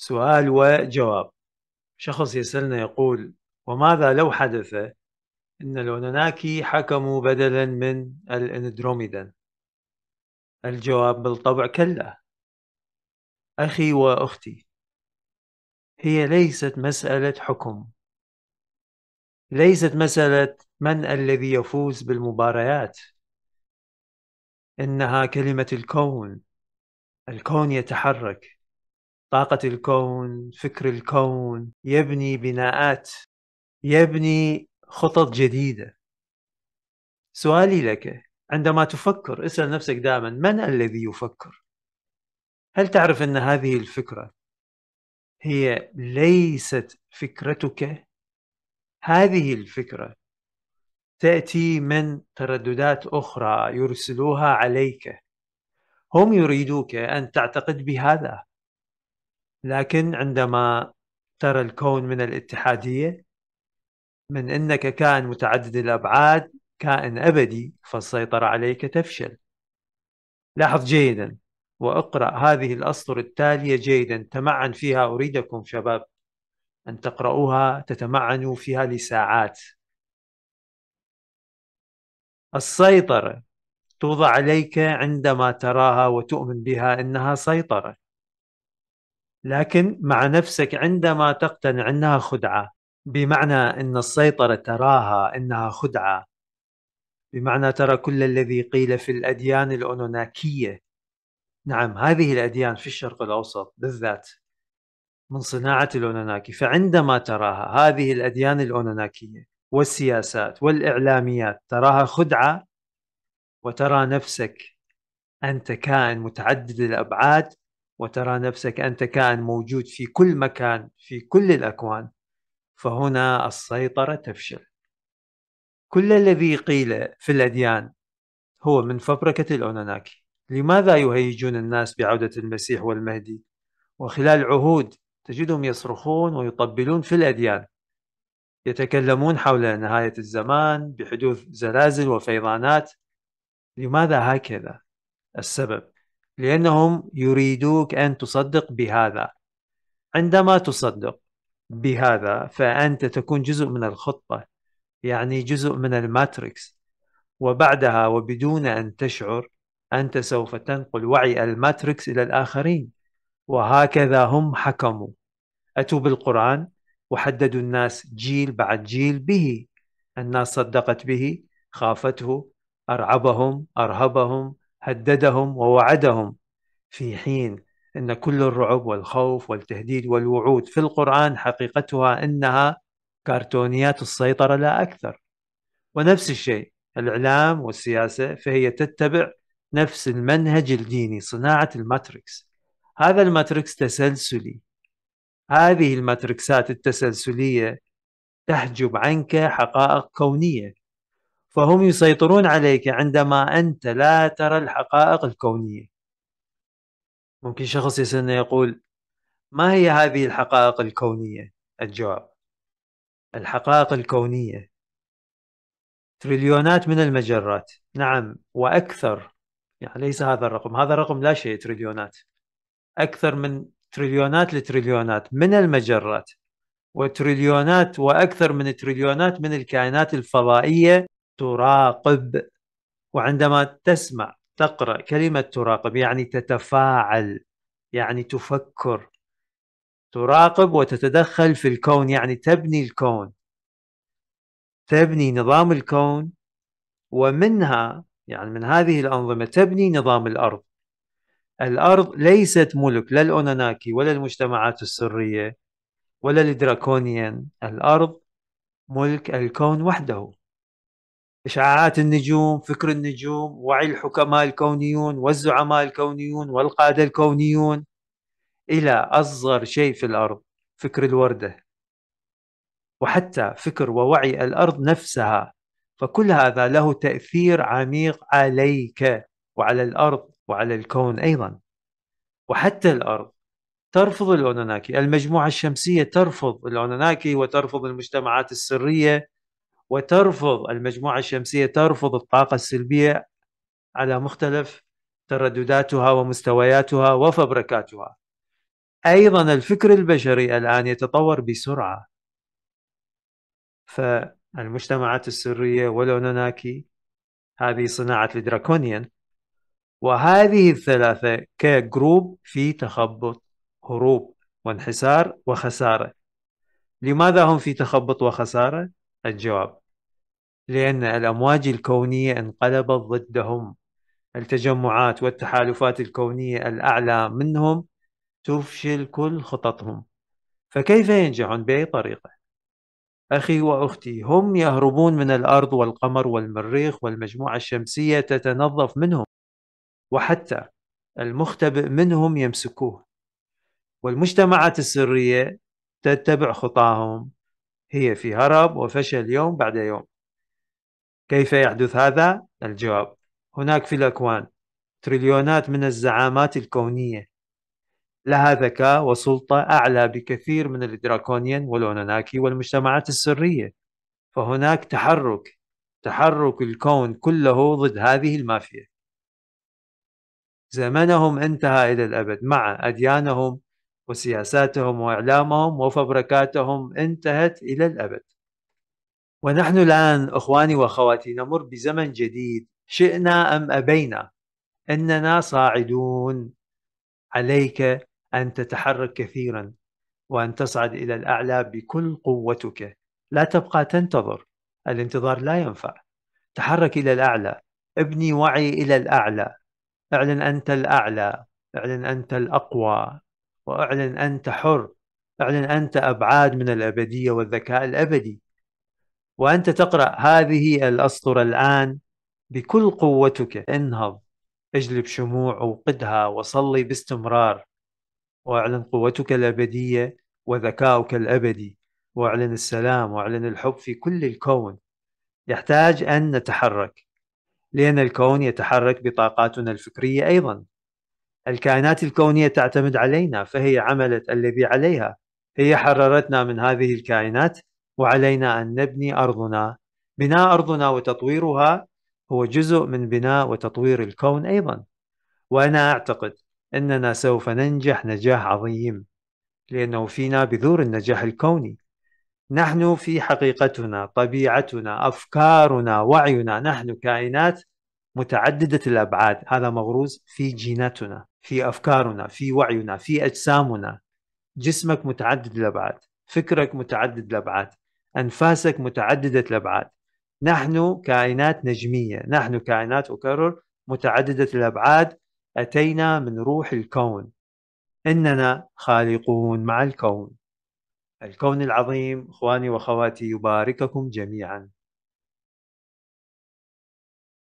سؤال وجواب شخص يسألنا يقول وماذا لو حدث أن الأوناناكي حكموا بدلا من الإندروميدان الجواب بالطبع كلا أخي وأختي هي ليست مسألة حكم ليست مسألة من الذي يفوز بالمباريات إنها كلمة الكون الكون يتحرك طاقة الكون فكر الكون يبني بناءات يبني خطط جديدة سؤالي لك عندما تفكر اسأل نفسك دائما من الذي يفكر هل تعرف أن هذه الفكرة هي ليست فكرتك هذه الفكرة تأتي من ترددات أخرى يرسلوها عليك هم يريدوك أن تعتقد بهذا لكن عندما ترى الكون من الاتحادية من أنك كائن متعدد الأبعاد كائن أبدي فالسيطرة عليك تفشل لاحظ جيدا وأقرأ هذه الأسطر التالية جيدا تمعن فيها أريدكم شباب أن تقرأوها تتمعنوا فيها لساعات السيطرة توضع عليك عندما تراها وتؤمن بها انها سيطره لكن مع نفسك عندما تقتنع انها خدعه بمعنى ان السيطره تراها انها خدعه بمعنى ترى كل الذي قيل في الاديان الانوناكيه نعم هذه الاديان في الشرق الاوسط بالذات من صناعه الانوناكي فعندما تراها هذه الاديان الانوناكيه والسياسات والاعلاميات تراها خدعه وترى نفسك انت كائن متعدد الابعاد وترى نفسك انت كائن موجود في كل مكان في كل الاكوان فهنا السيطره تفشل كل الذي قيل في الاديان هو من فبركه الاوناناكي لماذا يهيجون الناس بعوده المسيح والمهدي وخلال عهود تجدهم يصرخون ويطبلون في الاديان يتكلمون حول نهايه الزمان بحدوث زلازل وفيضانات لماذا هكذا السبب لأنهم يريدوك أن تصدق بهذا عندما تصدق بهذا فأنت تكون جزء من الخطة يعني جزء من الماتريكس وبعدها وبدون أن تشعر أنت سوف تنقل وعي الماتريكس إلى الآخرين وهكذا هم حكموا أتوا بالقرآن وحددوا الناس جيل بعد جيل به الناس صدقت به خافته أرعبهم أرهبهم هددهم ووعدهم في حين ان كل الرعب والخوف والتهديد والوعود في القران حقيقتها انها كرتونيات السيطره لا اكثر ونفس الشيء الاعلام والسياسه فهي تتبع نفس المنهج الديني صناعه الماتريكس هذا الماتريكس تسلسلي هذه الماتريكسات التسلسليه تحجب عنك حقائق كونيه فهم يسيطرون عليك عندما أنت لا ترى الحقائق الكونية ممكن شخص يسألنا يقول ما هي هذه الحقائق الكونية الجواب الحقائق الكونية تريليونات من المجرات نعم وأكثر يعني ليس هذا الرقم هذا الرقم لا شيء تريليونات أكثر من تريليونات لتريليونات من المجرات وتريليونات وأكثر من تريليونات من الكائنات الفضائية تراقب وعندما تسمع تقرا كلمه تراقب يعني تتفاعل يعني تفكر تراقب وتتدخل في الكون يعني تبني الكون تبني نظام الكون ومنها يعني من هذه الانظمه تبني نظام الارض الارض ليست ملك لا الاوناناكي ولا المجتمعات السريه ولا الدراكونيان الارض ملك الكون وحده إشعاعات النجوم فكر النجوم وعي الحكماء الكونيون والزعماء الكونيون والقادة الكونيون إلى أصغر شيء في الأرض فكر الوردة وحتى فكر ووعي الأرض نفسها فكل هذا له تأثير عميق عليك وعلى الأرض وعلى الكون أيضا وحتى الأرض ترفض الأوناناكي المجموعة الشمسية ترفض الأوناناكي وترفض المجتمعات السرية وترفض المجموعة الشمسية ترفض الطاقة السلبية على مختلف تردداتها ومستوياتها وفبركاتها أيضا الفكر البشري الآن يتطور بسرعة فالمجتمعات السرية والاوناناكي هذه صناعة الدراكونيان وهذه الثلاثة كجروب في تخبط هروب وانحسار وخسارة لماذا هم في تخبط وخسارة؟ الجواب لأن الأمواج الكونية انقلبت ضدهم التجمعات والتحالفات الكونية الأعلى منهم تفشل كل خططهم فكيف ينجحون بأي طريقة؟ أخي وأختي هم يهربون من الأرض والقمر والمريخ والمجموعة الشمسية تتنظف منهم وحتى المختبئ منهم يمسكوه والمجتمعات السرية تتبع خطاهم هي في هرب وفشل يوم بعد يوم كيف يحدث هذا؟ الجواب هناك في الأكوان تريليونات من الزعامات الكونية لها ذكاء وسلطة أعلى بكثير من الدراكونيان والأوناناكي والمجتمعات السرية فهناك تحرك تحرك الكون كله ضد هذه المافيا زمنهم انتهى إلى الأبد مع أديانهم وسياساتهم واعلامهم وفبركاتهم انتهت الى الابد. ونحن الان اخواني واخواتي نمر بزمن جديد شئنا ام ابينا اننا صاعدون عليك ان تتحرك كثيرا وان تصعد الى الاعلى بكل قوتك لا تبقى تنتظر الانتظار لا ينفع تحرك الى الاعلى ابني وعي الى الاعلى اعلن انت الاعلى اعلن انت الاقوى واعلن أنت حر اعلن أنت أبعاد من الأبدية والذكاء الأبدي وأنت تقرأ هذه الأسطر الآن بكل قوتك انهض اجلب شموع وقدها وصلي باستمرار واعلن قوتك الأبدية وذكاؤك الأبدي واعلن السلام واعلن الحب في كل الكون يحتاج أن نتحرك لأن الكون يتحرك بطاقاتنا الفكرية أيضا الكائنات الكونية تعتمد علينا فهي عملت الذي عليها هي حررتنا من هذه الكائنات وعلينا أن نبني أرضنا بناء أرضنا وتطويرها هو جزء من بناء وتطوير الكون أيضا وأنا أعتقد أننا سوف ننجح نجاح عظيم لأنه فينا بذور النجاح الكوني نحن في حقيقتنا طبيعتنا أفكارنا وعينا نحن كائنات متعدده الابعاد هذا مغروز في جيناتنا في افكارنا في وعينا في اجسامنا جسمك متعدد الابعاد فكرك متعدد الابعاد انفاسك متعدده الابعاد نحن كائنات نجميه نحن كائنات اكرر متعدده الابعاد اتينا من روح الكون اننا خالقون مع الكون الكون العظيم اخواني واخواتي يبارككم جميعا